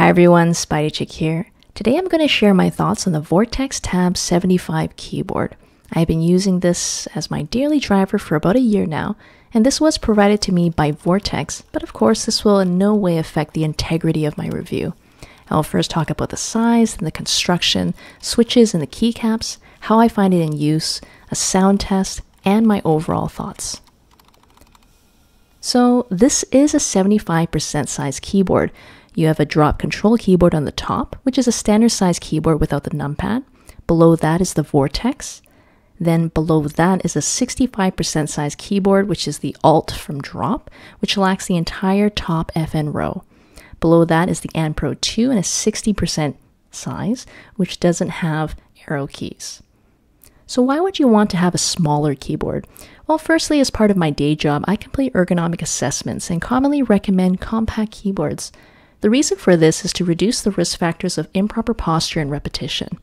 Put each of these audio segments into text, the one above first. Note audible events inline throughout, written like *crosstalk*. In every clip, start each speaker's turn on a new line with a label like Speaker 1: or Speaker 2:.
Speaker 1: Hi everyone, Spidey Chick here. Today I'm going to share my thoughts on the Vortex Tab 75 keyboard. I've been using this as my daily driver for about a year now, and this was provided to me by Vortex, but of course this will in no way affect the integrity of my review. I'll first talk about the size and the construction, switches and the keycaps, how I find it in use, a sound test, and my overall thoughts. So this is a 75% size keyboard, you have a drop control keyboard on the top, which is a standard size keyboard without the numpad. Below that is the Vortex. Then below that is a 65% size keyboard, which is the Alt from Drop, which lacks the entire top FN row. Below that is the AnPro 2 and a 60% size, which doesn't have arrow keys. So why would you want to have a smaller keyboard? Well, firstly, as part of my day job, I complete ergonomic assessments and commonly recommend compact keyboards. The reason for this is to reduce the risk factors of improper posture and repetition.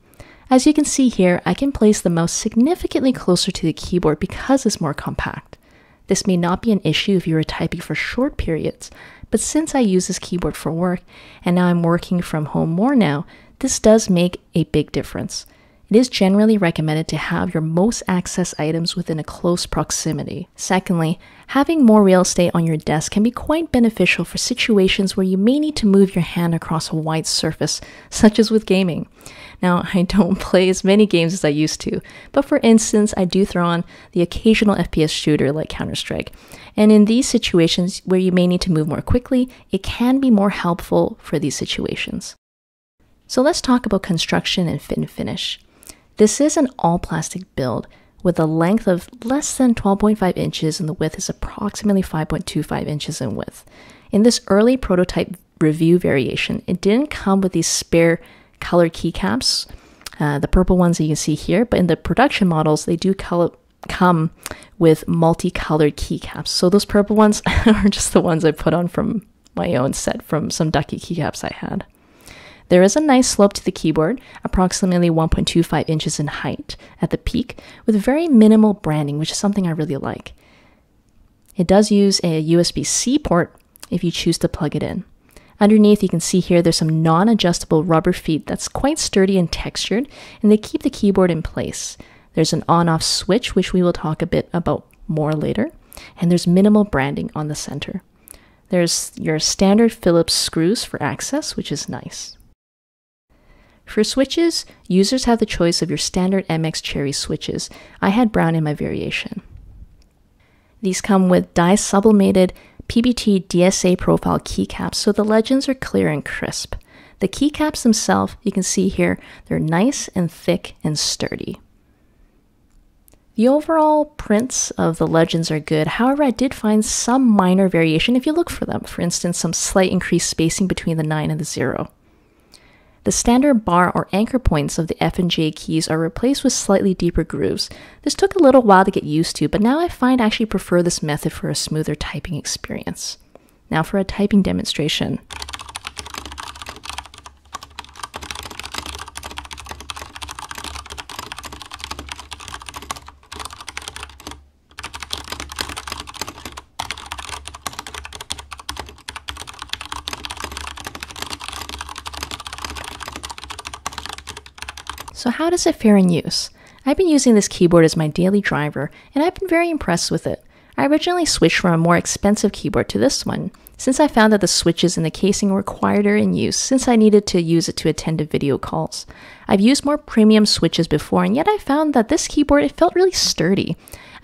Speaker 1: As you can see here, I can place the mouse significantly closer to the keyboard because it's more compact. This may not be an issue if you are typing for short periods, but since I use this keyboard for work and now I'm working from home more now, this does make a big difference. It is generally recommended to have your most access items within a close proximity. Secondly, having more real estate on your desk can be quite beneficial for situations where you may need to move your hand across a wide surface, such as with gaming. Now, *laughs* I don't play as many games as I used to, but for instance, I do throw on the occasional FPS shooter like Counter Strike. And in these situations where you may need to move more quickly, it can be more helpful for these situations. So let's talk about construction and fit and finish. This is an all plastic build with a length of less than 12.5 inches and the width is approximately 5.25 inches in width. In this early prototype review variation, it didn't come with these spare color keycaps, uh, the purple ones that you can see here, but in the production models, they do color come with multicolored keycaps. So those purple ones *laughs* are just the ones I put on from my own set from some ducky keycaps I had. There is a nice slope to the keyboard, approximately 1.25 inches in height at the peak, with very minimal branding, which is something I really like. It does use a USB C port if you choose to plug it in. Underneath, you can see here there's some non adjustable rubber feet that's quite sturdy and textured, and they keep the keyboard in place. There's an on off switch, which we will talk a bit about more later, and there's minimal branding on the center. There's your standard Phillips screws for access, which is nice. For switches, users have the choice of your standard MX Cherry switches. I had brown in my variation. These come with dye sublimated PBT DSA profile keycaps, so the legends are clear and crisp. The keycaps themselves, you can see here, they're nice and thick and sturdy. The overall prints of the legends are good, however, I did find some minor variation if you look for them, for instance, some slight increased spacing between the 9 and the 0. The standard bar or anchor points of the F and J keys are replaced with slightly deeper grooves. This took a little while to get used to, but now I find I actually prefer this method for a smoother typing experience. Now for a typing demonstration. So how does it fare in use? I've been using this keyboard as my daily driver, and I've been very impressed with it. I originally switched from a more expensive keyboard to this one, since I found that the switches in the casing were quieter in use since I needed to use it to attend to video calls. I've used more premium switches before, and yet I found that this keyboard it felt really sturdy.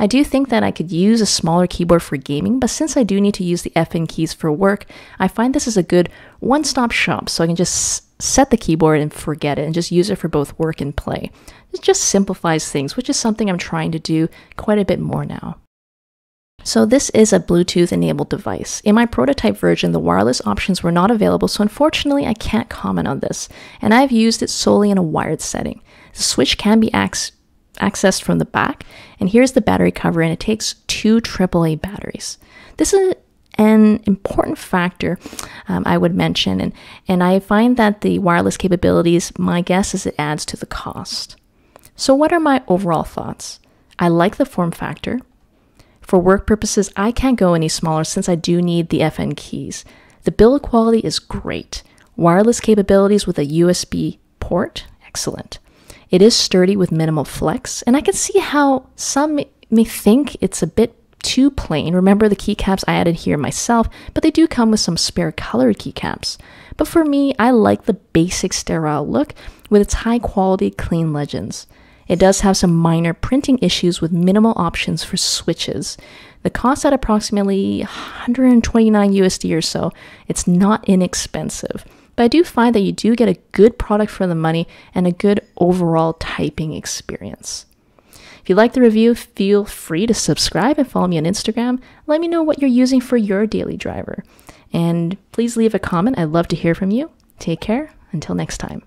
Speaker 1: I do think that I could use a smaller keyboard for gaming, but since I do need to use the FN keys for work, I find this is a good one-stop shop so I can just set the keyboard and forget it and just use it for both work and play. It just simplifies things, which is something I'm trying to do quite a bit more now. So this is a Bluetooth enabled device. In my prototype version, the wireless options were not available, so unfortunately I can't comment on this, and I've used it solely in a wired setting. The switch can be, accessed from the back. And here's the battery cover, and it takes two AAA batteries. This is an important factor um, I would mention, and, and I find that the wireless capabilities, my guess is it adds to the cost. So, what are my overall thoughts? I like the form factor. For work purposes, I can't go any smaller since I do need the FN keys. The build quality is great. Wireless capabilities with a USB port, excellent. It is sturdy with minimal flex, and I can see how some may think it's a bit too plain. Remember the keycaps I added here myself, but they do come with some spare colored keycaps. But for me, I like the basic sterile look with its high quality clean legends. It does have some minor printing issues with minimal options for switches. The cost at approximately 129 USD or so, it's not inexpensive. But I do find that you do get a good product for the money and a good overall typing experience. If you like the review, feel free to subscribe and follow me on Instagram. Let me know what you're using for your daily driver. And please leave a comment. I'd love to hear from you. Take care. Until next time.